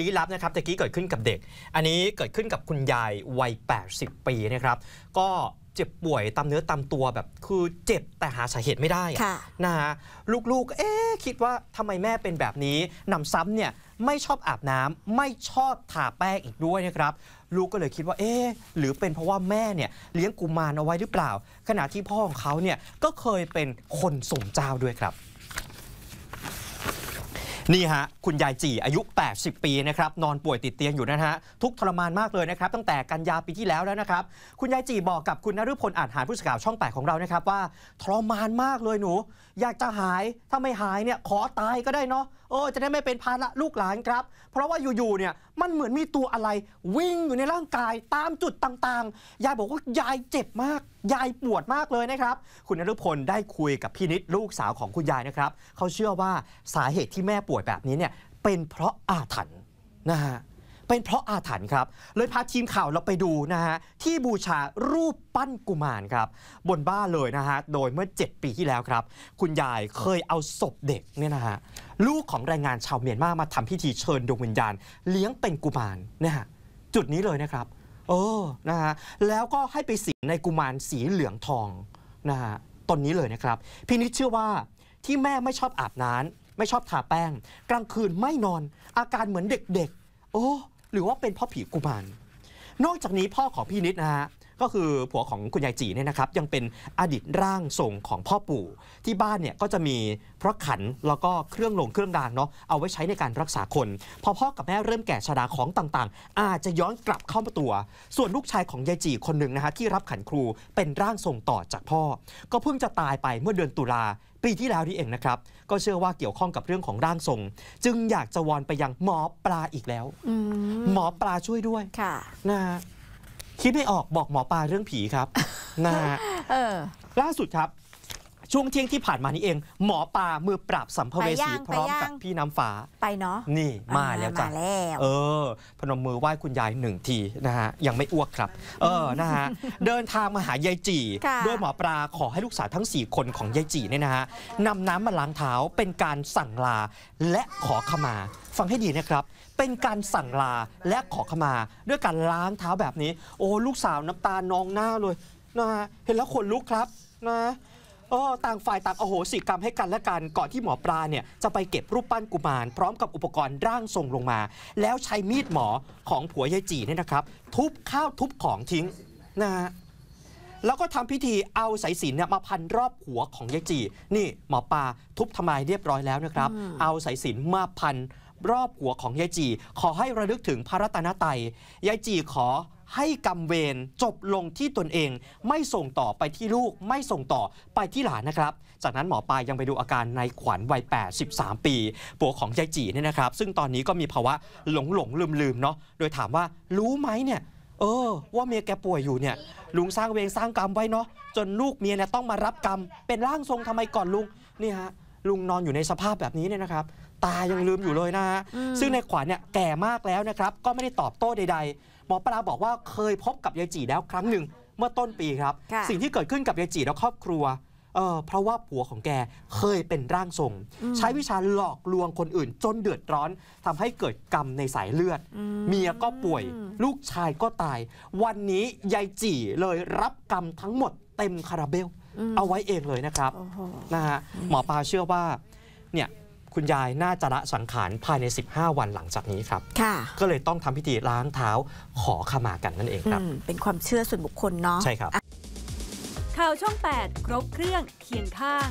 ลี้ลับนะครับตะกี้เกิดขึ้นกับเด็ก อันนี้เกิดขึ้นกับคุณยายวัย 80 ปีนะครับ ก็เจ็บป่วยตามเนื้อตามตัวแบบ คือเจ็บแต่หาสาเหตุไม่ได้นะฮะลูกๆ เอ๊คิดว่าทำไมแม่เป็นแบบนี้นำซ้ำเนี่ยไม่ชอบอาบน้ำไม่ชอบทาแป้งอีกด้วยนะครับ ลูกก็เลยคิดว่าเอ๊หรือเป็นเพราะว่าแม่เนี่ยเลี้ยงกุมารเอาไว้หรือเปล่า ขณะที่พ่อของเขาเนี่ยก็เคยเป็นคนสมเจ้าด้วยครับนี่ฮะคุณยายจีอายุ 80 ปีนะครับนอนป่วยติดเตียงอยู่นะฮะทุกทรมานมากเลยนะครับตั้งแต่กันยาปีที่แล้วแล้วนะครับ คุณยายจีบอกกับคุณนฤพลอ่านหารผู้สื่อข่าวช่อง8ของเรานะครับว่าทรมานมากเลยหนูอยากจะหายถ้าไม่หายเนี่ยขอตายก็ได้เนาะเออจะได้ไม่เป็นภาระลูกหลานครับเพราะว่าอยู่ๆเนี่ยมันเหมือนมีตัวอะไร วิ่งอยู่ในร่างกายตามจุดต่างๆยายบอกว่ายายเจ็บมากยายปวดมากเลยนะครับ คุณนรุพลได้คุยกับพี่นิดลูกสาวของคุณยายนะครับ เขาเชื่อว่าสาเหตุที่แม่ป่วยแบบนี้เนี่ย เป็นเพราะอาถรรพ์นะฮะ เป็นเพราะอาถรรพ์ครับ เลยพาทีมข่าวเราไปดูนะฮะ ที่บูชารูปปั้นกุมารครับ บนบ้านเลยนะฮะ โดยเมื่อ7ปีที่แล้วครับ คุณยายเคยเอาศพเด็กเนี่ยนะฮะลูกของแรงงานชาวเมียนมามาทำพิธีเชิญดวงวิญญาณ เลี้ยงเป็นกุมารนะฮะจุดนี้เลยนะครับเออนะฮะ แล้วก็ให้ไปสิงในกุมารสีเหลืองทองนะฮะตนนี้เลยนะครับ พี่นิดเชื่อว่า ที่แม่ไม่ชอบอาบน้ำไม่ชอบทาแป้ง กลางคืนไม่นอนอาการเหมือนเด็กๆ โอ้ หรือว่าเป็นเพราะผีกุมาร นอกจากนี้พ่อของพี่นิดนะฮะก็คือผัวของคุณยายจีเนี่ยนะครับยังเป็นอดีตร่างทรงของพ่อปู่ ที่บ้านเนี่ยก็จะมีพระขันแล้วก็เครื่องลงเครื่องดางเนาะเอาไว้ใช้ในการรักษาคนพอพ่อกับแม่เริ่มแก่ชราของต่างๆ อาจจะย้อนกลับเข้ามาตัว ส่วนลูกชายของยายจีคนหนึ่งนะฮะที่รับขันครูเป็นร่างทรงต่อจากพ่อ ก็เพิ่งจะตายไปเมื่อเดือนตุลาปีที่แล้วนี่เองนะครับ ก็เชื่อว่าเกี่ยวข้องกับเรื่องของร่างทรง จึงอยากจะวอนไปยังหมอปลาอีกแล้วหมอปลาช่วยด้วยค่ะนะคิดไม่ออกบอกหมอปลาเรื่องผีครับนะฮะล่าสุดครับช่วงเที่ยงที่ผ่านมานี้เองหมอปลามือปราบสัมภเวสี พร้อมกับพี่น้ำฟ้าไปเนาะนี่มาแล้วจ้ะเออ พนมมือไหว้คุณยายหนึ่งทีนะฮะยังไม่อ้วกครับ เออนะฮะเดินทางมาหายายจีโดยหมอปลาขอให้ลูกสาวทั้ง 4 คนของยายจีเนี่ยนะฮะนำน้ำมาล้างเท้าเป็นการสั่งลาและขอขมา ฟังให้ดีนะครับ เป็นการสั่งลาและขอขมา ด้วยการล้างเท้าแบบนี้ โอ้ลูกสาว น้ำตานองหน้าเลยนะฮะเห็นแล้วขนลุกครับนะออต่างฝ่ายต่างโอโหสิกรรมให้กันและกัน ก่อนที่หมอปลา เนี่ย จะไปเก็บรูปปั้นกุมารพร้อมกับอุปกรณ์ร่างทรงลงมา แล้วใช้มีดหมอของผัวยายจีเนี่ยนะครับ ทุบข้าวทุบของทิ้งนะฮะแล้วก็ทำพิธีเอาสายสินเนี่ยมาพันรอบหัวของยายจีนี่หมอปลา ทุบทำลายเรียบร้อยแล้วนะครับ เอาสายสินมาพันรอบหัวของยายจีขอให้ระลึกถึงพระรัตนตรัยยายจีขอให้กรรมเวรจบลงที่ตนเอง ไม่ส่งต่อไปที่ลูกไม่ส่งต่อไปที่หลานนะครับ จากนั้นหมอปลายยังไปดูอาการในขวัญวัย 83 ปีปัวของยายจีเนี่ยนะครับ ซึ่งตอนนี้ก็มีภาวะหลงหลงลืมลืมเนาะ โดยถามว่ารู้ไหมเนี่ย เออ ว่าเมียแกป่วยอยู่เนี่ยลุงสร้างเวงสร้างกรรมไว้เนาะจนลูกเมียเนี่ยต้องมารับกรรมเป็นร่างทรงทำไมก่อนลุงนี่ฮะลุงนอนอยู่ในสภาพแบบนี้เนี่ยนะครับตายังลืมอยู่เลยนะฮะซึ่งในขวัญเนี่ยแก่มากแล้วนะครับ ก็ไม่ได้ตอบโต้ใดๆหมอปลาบอกว่าเคยพบกับยายจีแล้วครั้งหนึ่งเมื่อต้นปีครับ สิ่งที่เกิดขึ้นกับยายจีและครอบครัวเออเพราะว่าผัวของแกเคยเป็นร่างทรง ใช้วิชาหลอกลวงคนอื่นจนเดือดร้อน ทำให้เกิดกรรมในสายเลือด เมียก็ป่วยลูกชายก็ตาย วันนี้ยายจีเลยรับกรรมทั้งหมดเต็มคาราเบล เอาไว้เองเลยนะครับนะฮะหมอปลาเชื่อว่าเนี่ยคุณยายน่าจะละสังขาร ภายใน 15 วันหลังจากนี้ครับ ค่ะ ก็เลยต้องทำพิธีล้างเท้าขอขมากันนั่นเองครับ เป็นความเชื่อส่วนบุคคลเนาะ ใช่ครับ ข่าวช่อง8ครบเครื่องเคียงข้าง